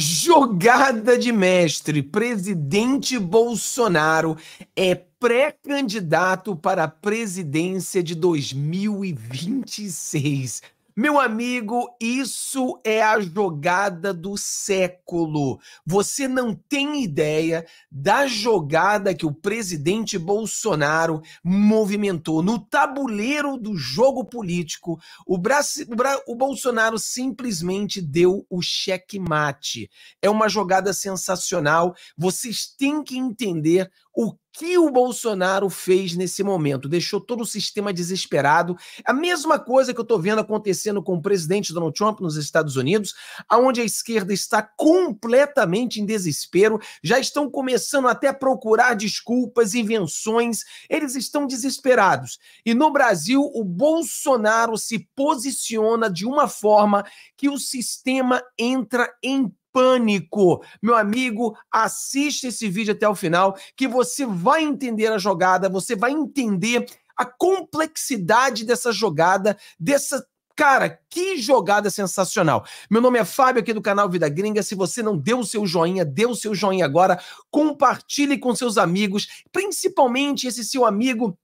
Jogada de mestre. Presidente Bolsonaro é pré-candidato para a presidência de 2026. Meu amigo, isso é a jogada do século. Você não tem ideia da jogada que o presidente Bolsonaro movimentou. No tabuleiro do jogo político, o, o, Bolsonaro simplesmente deu o checkmate. É uma jogada sensacional. Vocês têm que entender o que o Bolsonaro fez nesse momento? Deixou todo o sistema desesperado. A mesma coisa que eu estou vendo acontecendo com o presidente Donald Trump nos Estados Unidos, aonde a esquerda está completamente em desespero, já estão começando até a procurar desculpas, invenções, eles estão desesperados. E no Brasil, o Bolsonaro se posiciona de uma forma que o sistema entra em pânico. Meu amigo, assiste esse vídeo até o final que você vai entender a jogada, você vai entender a complexidade dessa jogada, dessa Cara, que jogada sensacional. Meu nome é Fábio aqui do canal Vida Gringa. Se você não deu o seu joinha, dê o seu joinha agora. Compartilhe com seus amigos, principalmente esse seu amigo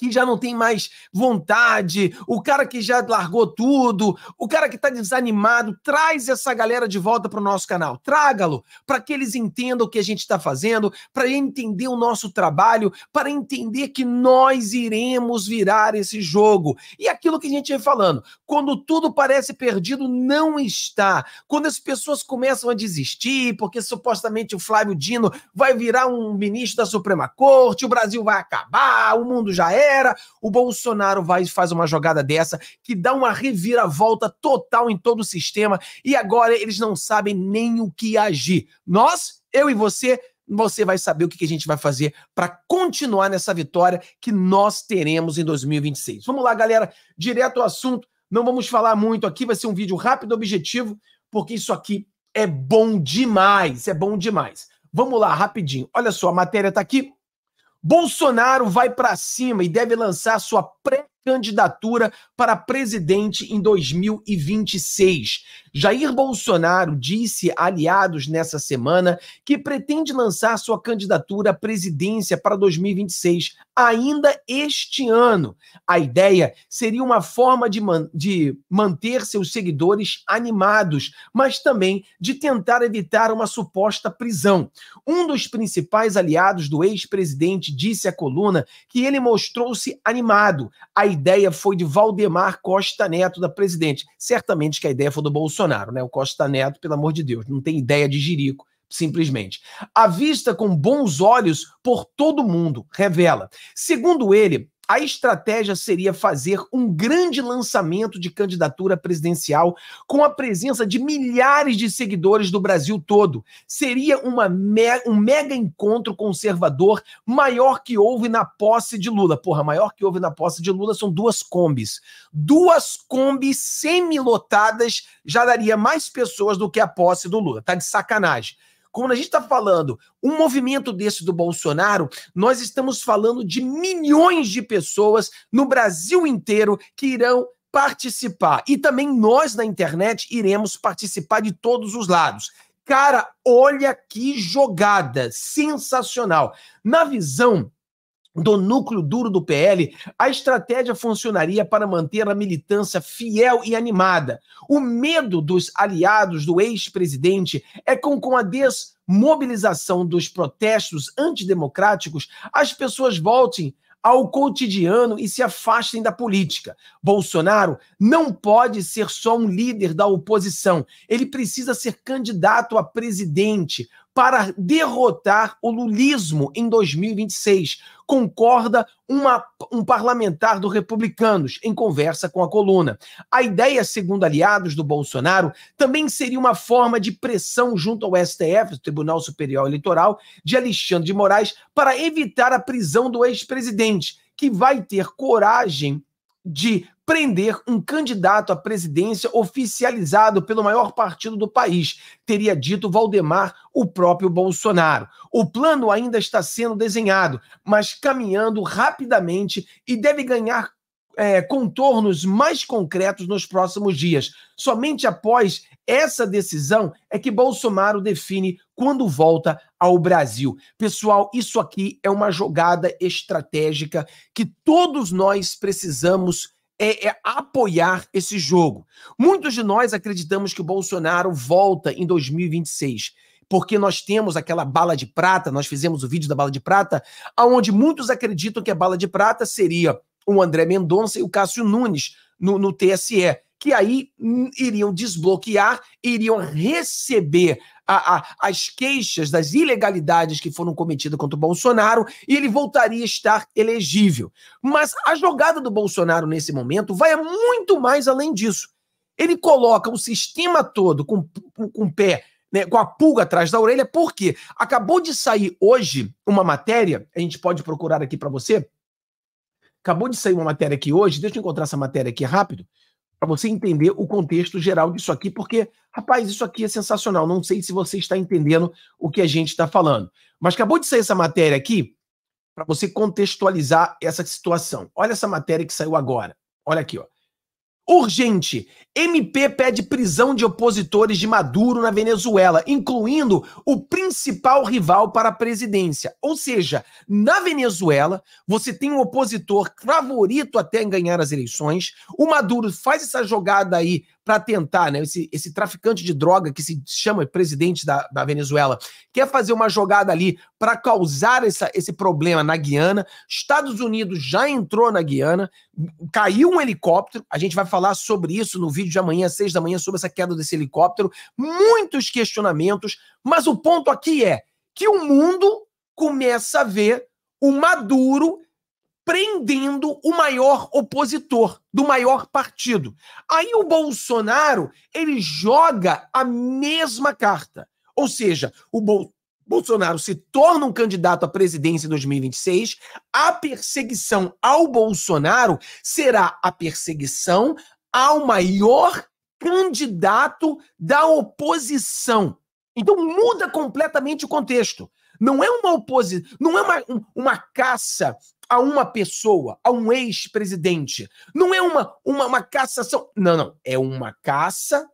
que já não tem mais vontade, o cara que já largou tudo, o cara que está desanimado, traz essa galera de volta para o nosso canal. traga-lo para que eles entendam o que a gente está fazendo, para entender o nosso trabalho, para entender que nós iremos virar esse jogo. E aquilo que a gente vem falando, quando tudo parece perdido, não está. Quando as pessoas começam a desistir, porque supostamente o Flávio Dino vai virar um ministro da Suprema Corte, o Brasil vai acabar, o mundo já é o Bolsonaro vai e faz uma jogada dessa que dá uma reviravolta total em todo o sistema e agora eles não sabem nem o que agir. Nós, eu e você, você vai saber o que a gente vai fazer para continuar nessa vitória que nós teremos em 2026. Vamos lá, galera, direto ao assunto. Não vamos falar muito aqui, vai ser um vídeo rápido e objetivo, porque isso aqui é bom demais, é bom demais. Vamos lá, rapidinho. Olha só, a matéria está aqui. Bolsonaro vai para cima e deve lançar sua pré candidatura para presidente em 2026. Jair Bolsonaro disse a aliados nessa semana que pretende lançar sua candidatura à presidência para 2026, ainda este ano. A ideia seria uma forma de, man de manter seus seguidores animados, mas também de tentar evitar uma suposta prisão. Um dos principais aliados do ex-presidente disse à coluna que ele mostrou-se animado. A ideia foi de Valdemar Costa Neto, da presidente. Certamente que a ideia foi do Bolsonaro, né? O Costa Neto, pelo amor de Deus, não tem ideia de jirico simplesmente. A vista com bons olhos por todo mundo, revela. Segundo ele, a estratégia seria fazer um grande lançamento de candidatura presidencial com a presença de milhares de seguidores do Brasil todo. Seria uma me um mega encontro conservador maior que houve na posse de Lula. Porra, maior que houve na posse de Lula são duas combis. Duas combis semilotadas já daria mais pessoas do que a posse do Lula. Tá de sacanagem. Como a gente está falando, um movimento desse do Bolsonaro, nós estamos falando de milhões de pessoas no Brasil inteiro que irão participar. E também nós na internet iremos participar de todos os lados. Cara, olha que jogada sensacional. Na visão do núcleo duro do PL, a estratégia funcionaria para manter a militância fiel e animada. O medo dos aliados do ex-presidente é que, com a desmobilização dos protestos antidemocráticos as pessoas voltem ao cotidiano e se afastem da política. Bolsonaro não pode ser só um líder da oposição. Ele precisa ser candidato a presidente, para derrotar o lulismo em 2026, concorda uma, um parlamentar do Republicanos em conversa com a coluna. A ideia, segundo aliados do Bolsonaro, também seria uma forma de pressão junto ao STF, Tribunal Superior Eleitoral, de Alexandre de Moraes, para evitar a prisão do ex-presidente, que vai ter coragem de prender um candidato à presidência oficializado pelo maior partido do país, teria dito Valdemar, o próprio Bolsonaro. O plano ainda está sendo desenhado, mas caminhando rapidamente e deve ganhar é, contornos mais concretos nos próximos dias. Somente após essa decisão é que Bolsonaro define quando volta ao Brasil. Pessoal, isso aqui é uma jogada estratégica que todos nós precisamos é, é, apoiar esse jogo. Muitos de nós acreditamos que o Bolsonaro volta em 2026, porque nós temos aquela bala de prata, nós fizemos o vídeo da bala de prata, aonde muitos acreditam que a bala de prata seria o André Mendonça e o Cássio Nunes no, no TSE, que aí hum, iriam desbloquear, iriam receber a, a, as queixas das ilegalidades que foram cometidas contra o Bolsonaro e ele voltaria a estar elegível. Mas a jogada do Bolsonaro nesse momento vai muito mais além disso. Ele coloca o sistema todo com, com o pé né, com a pulga atrás da orelha, porque acabou de sair hoje uma matéria, a gente pode procurar aqui para você. Acabou de sair uma matéria aqui hoje, deixa eu encontrar essa matéria aqui rápido para você entender o contexto geral disso aqui, porque, rapaz, isso aqui é sensacional. Não sei se você está entendendo o que a gente está falando. Mas acabou de sair essa matéria aqui para você contextualizar essa situação. Olha essa matéria que saiu agora. Olha aqui, ó. Urgente. MP pede prisão de opositores de Maduro na Venezuela, incluindo o principal rival para a presidência. Ou seja, na Venezuela, você tem um opositor favorito até em ganhar as eleições. O Maduro faz essa jogada aí para tentar, né? Esse, esse traficante de droga que se chama presidente da, da Venezuela, quer fazer uma jogada ali para causar essa, esse problema na Guiana. Estados Unidos já entrou na Guiana, caiu um helicóptero. A gente vai falar sobre isso no vídeo de amanhã, às seis da manhã, sobre essa queda desse helicóptero. Muitos questionamentos, mas o ponto aqui é que o mundo começa a ver o Maduro prendendo o maior opositor do maior partido. Aí o Bolsonaro, ele joga a mesma carta. Ou seja, o Bol Bolsonaro se torna um candidato à presidência em 2026, a perseguição ao Bolsonaro será a perseguição ao maior candidato da oposição. Então muda completamente o contexto. Não é uma oposição, não é uma, uma caça a uma pessoa, a um ex-presidente. Não é uma, uma, uma cassação. Não, não. É uma caça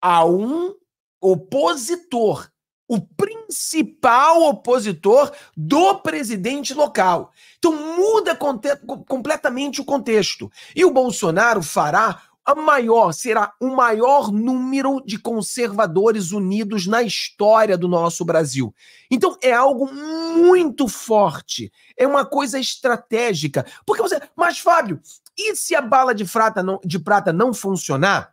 a um opositor. O principal opositor do presidente local. Então muda completamente o contexto. E o Bolsonaro fará a maior, será o maior número de conservadores unidos na história do nosso Brasil. Então é algo muito forte, é uma coisa estratégica. Porque você, mas Fábio, e se a bala de prata não, de prata não funcionar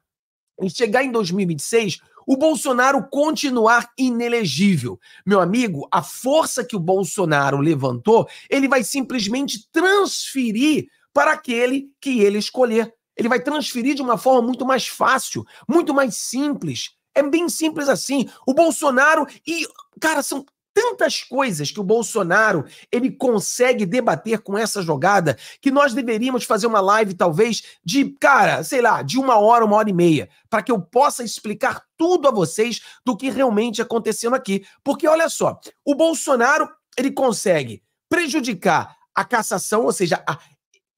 e chegar em 2026, o Bolsonaro continuar inelegível. Meu amigo, a força que o Bolsonaro levantou, ele vai simplesmente transferir para aquele que ele escolher. Ele vai transferir de uma forma muito mais fácil, muito mais simples. É bem simples assim. O Bolsonaro e cara são tantas coisas que o Bolsonaro ele consegue debater com essa jogada que nós deveríamos fazer uma live talvez de cara sei lá de uma hora uma hora e meia para que eu possa explicar tudo a vocês do que realmente acontecendo aqui porque olha só o Bolsonaro ele consegue prejudicar a cassação ou seja a,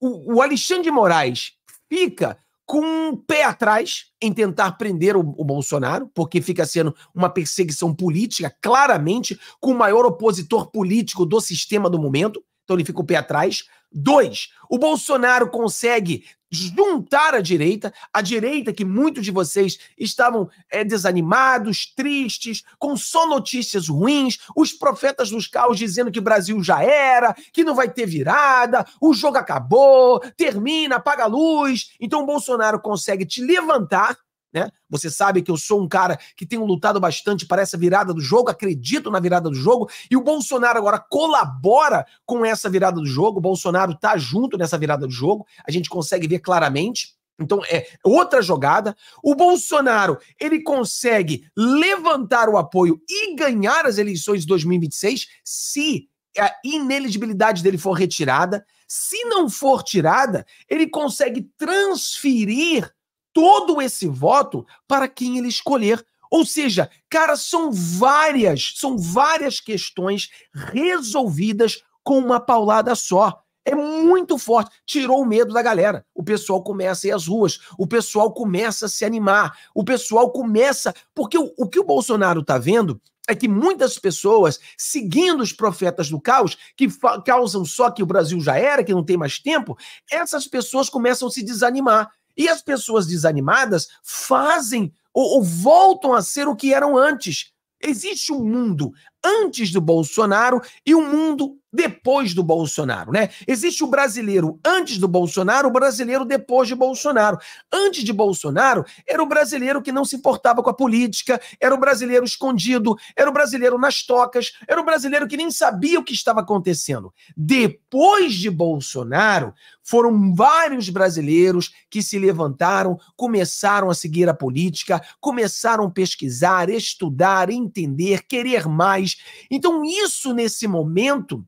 o, o Alexandre de Moraes fica com um pé atrás em tentar prender o, o, Bolsonaro, porque fica sendo uma perseguição política, claramente, com o maior opositor político do sistema do momento. Então ele fica o pé atrás. Dois, o Bolsonaro consegue juntar a direita, a direita que muitos de vocês estavam é, desanimados, tristes, com só notícias ruins, os profetas dos caos dizendo que Brasil já era, que não vai ter virada, o jogo acabou, termina, apaga a luz. Então o Bolsonaro consegue te levantar né? Você sabe que eu sou um cara que tenho lutado bastante para essa virada do jogo, acredito na virada do jogo, e o Bolsonaro agora colabora com essa virada do jogo. O Bolsonaro tá junto nessa virada do jogo, a gente consegue ver claramente. Então é outra jogada. O Bolsonaro, ele consegue levantar o apoio e ganhar as eleições de 2026 se a ineligibilidade dele for retirada. Se não for tirada, ele consegue transferir todo esse voto para quem ele escolher. Ou seja, cara, são várias, são várias questões resolvidas com uma paulada só. É muito forte. Tirou o medo da galera. O pessoal começa a ir às ruas, o pessoal começa a se animar, o pessoal começa. Porque o, o que o Bolsonaro está vendo é que muitas pessoas, seguindo os profetas do caos, que causam só que o Brasil já era, que não tem mais tempo, essas pessoas começam a se desanimar. E as pessoas desanimadas fazem ou, ou voltam a ser o que eram antes. Existe um mundo antes do Bolsonaro e o mundo depois do Bolsonaro, né? Existe o brasileiro antes do Bolsonaro, o brasileiro depois de Bolsonaro. Antes de Bolsonaro, era o brasileiro que não se importava com a política, era o brasileiro escondido, era o brasileiro nas tocas, era o brasileiro que nem sabia o que estava acontecendo. Depois de Bolsonaro, foram vários brasileiros que se levantaram, começaram a seguir a política, começaram a pesquisar, estudar, entender, querer mais, então, isso nesse momento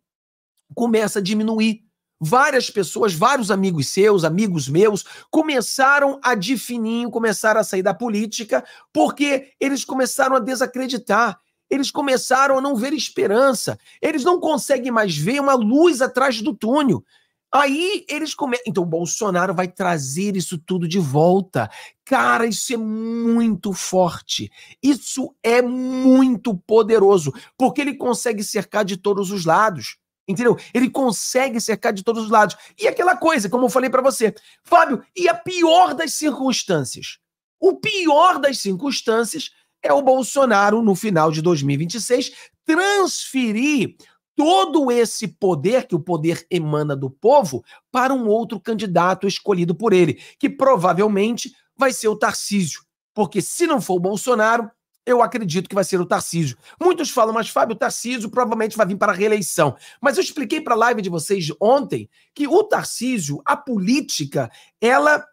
começa a diminuir. Várias pessoas, vários amigos seus, amigos meus, começaram a de fininho, começaram a sair da política, porque eles começaram a desacreditar, eles começaram a não ver esperança, eles não conseguem mais ver uma luz atrás do túnel. Aí eles começam. Então, o Bolsonaro vai trazer isso tudo de volta. Cara, isso é muito forte. Isso é muito poderoso. Porque ele consegue cercar de todos os lados. Entendeu? Ele consegue cercar de todos os lados. E aquela coisa, como eu falei para você, Fábio, e a pior das circunstâncias? O pior das circunstâncias é o Bolsonaro, no final de 2026, transferir todo esse poder, que o poder emana do povo, para um outro candidato escolhido por ele, que provavelmente vai ser o Tarcísio. Porque se não for o Bolsonaro, eu acredito que vai ser o Tarcísio. Muitos falam, mas Fábio Tarcísio provavelmente vai vir para a reeleição. Mas eu expliquei para a live de vocês ontem que o Tarcísio, a política, ela.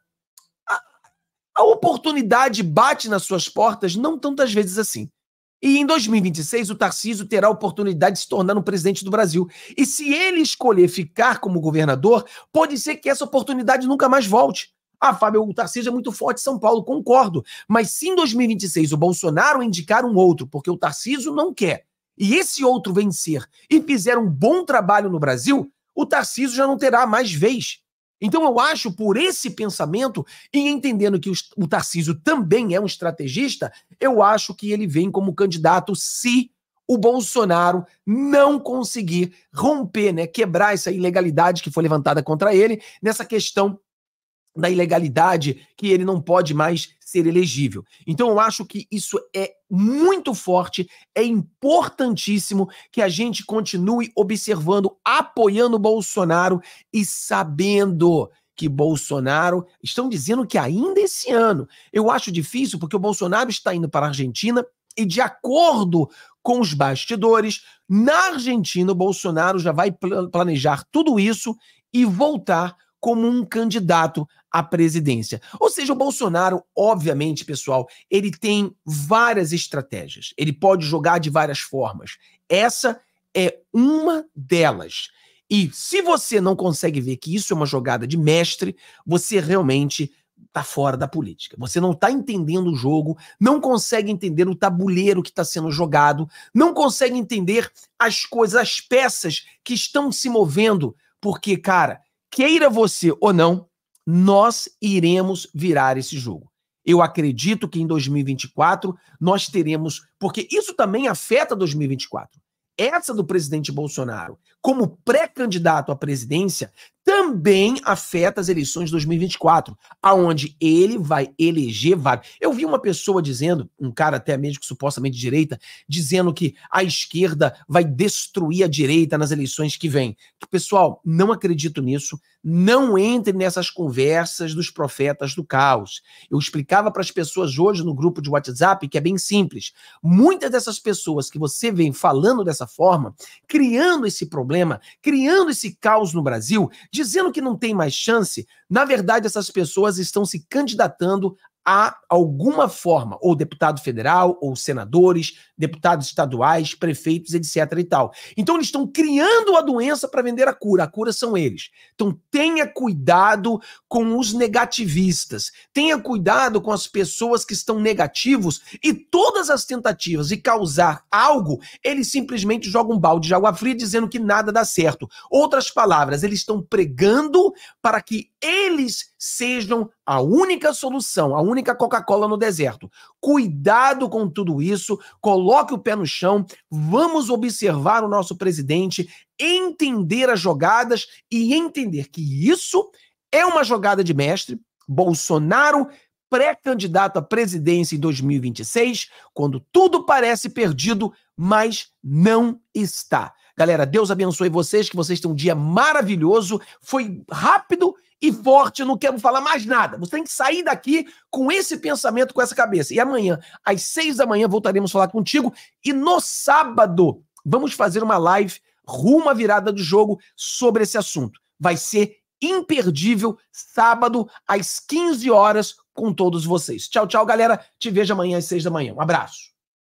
a oportunidade bate nas suas portas não tantas vezes assim. E em 2026, o Tarcísio terá a oportunidade de se tornar um presidente do Brasil. E se ele escolher ficar como governador, pode ser que essa oportunidade nunca mais volte. Ah, Fábio, o Tarcísio é muito forte em São Paulo, concordo. Mas se em 2026 o Bolsonaro indicar um outro, porque o Tarcísio não quer, e esse outro vencer e fizer um bom trabalho no Brasil, o Tarcísio já não terá mais vez. Então eu acho, por esse pensamento, e entendendo que o, Tarcísio também é um estrategista, eu acho que ele vem como candidato se o Bolsonaro não conseguir romper, né, quebrar essa ilegalidade que foi levantada contra ele nessa questão da ilegalidade que ele não pode mais ser elegível. Então eu acho que isso é muito forte, é importantíssimo que a gente continue observando, apoiando Bolsonaro e sabendo que Bolsonaro estão dizendo que ainda esse ano. Eu acho difícil porque o Bolsonaro está indo para a Argentina e de acordo com os bastidores, na Argentina o Bolsonaro já vai planejar tudo isso e voltar como um candidato a presidência. Ou seja, o Bolsonaro, obviamente, pessoal, ele tem várias estratégias. Ele pode jogar de várias formas. Essa é uma delas. E se você não consegue ver que isso é uma jogada de mestre, você realmente tá fora da política. Você não tá entendendo o jogo, não consegue entender o tabuleiro que está sendo jogado, não consegue entender as coisas, as peças que estão se movendo, porque cara, queira você ou não, nós iremos virar esse jogo. Eu acredito que em 2024 nós teremos, porque isso também afeta 2024. Essa do presidente Bolsonaro, como pré-candidato à presidência, também afeta as eleições de 2024, aonde ele vai eleger vários. Eu vi uma pessoa dizendo, um cara até mesmo que supostamente direita, dizendo que a esquerda vai destruir a direita nas eleições que vem. Pessoal, não acredito nisso. Não entre nessas conversas dos profetas do caos. Eu explicava para as pessoas hoje no grupo de WhatsApp que é bem simples. Muitas dessas pessoas que você vem falando dessa forma, criando esse problema, criando esse caos no Brasil, Dizendo que não tem mais chance, na verdade essas pessoas estão se candidatando há alguma forma, ou deputado federal, ou senadores, deputados estaduais, prefeitos, etc e tal. Então eles estão criando a doença para vender a cura. A cura são eles. Então tenha cuidado com os negativistas. Tenha cuidado com as pessoas que estão negativos e todas as tentativas de causar algo, eles simplesmente jogam um balde de água fria dizendo que nada dá certo. Outras palavras, eles estão pregando para que eles sejam a única solução, a única Coca-Cola no deserto. Cuidado com tudo isso, coloque o pé no chão, vamos observar o nosso presidente, entender as jogadas e entender que isso é uma jogada de mestre. Bolsonaro pré-candidato à presidência em 2026, quando tudo parece perdido, mas não está. Galera, Deus abençoe vocês, que vocês tenham um dia maravilhoso. Foi rápido e forte, eu não quero falar mais nada. Você tem que sair daqui com esse pensamento, com essa cabeça. E amanhã, às seis da manhã, voltaremos a falar contigo. E no sábado, vamos fazer uma live rumo à virada do jogo sobre esse assunto. Vai ser imperdível, sábado, às 15 horas, com todos vocês. Tchau, tchau, galera. Te vejo amanhã às seis da manhã. Um abraço.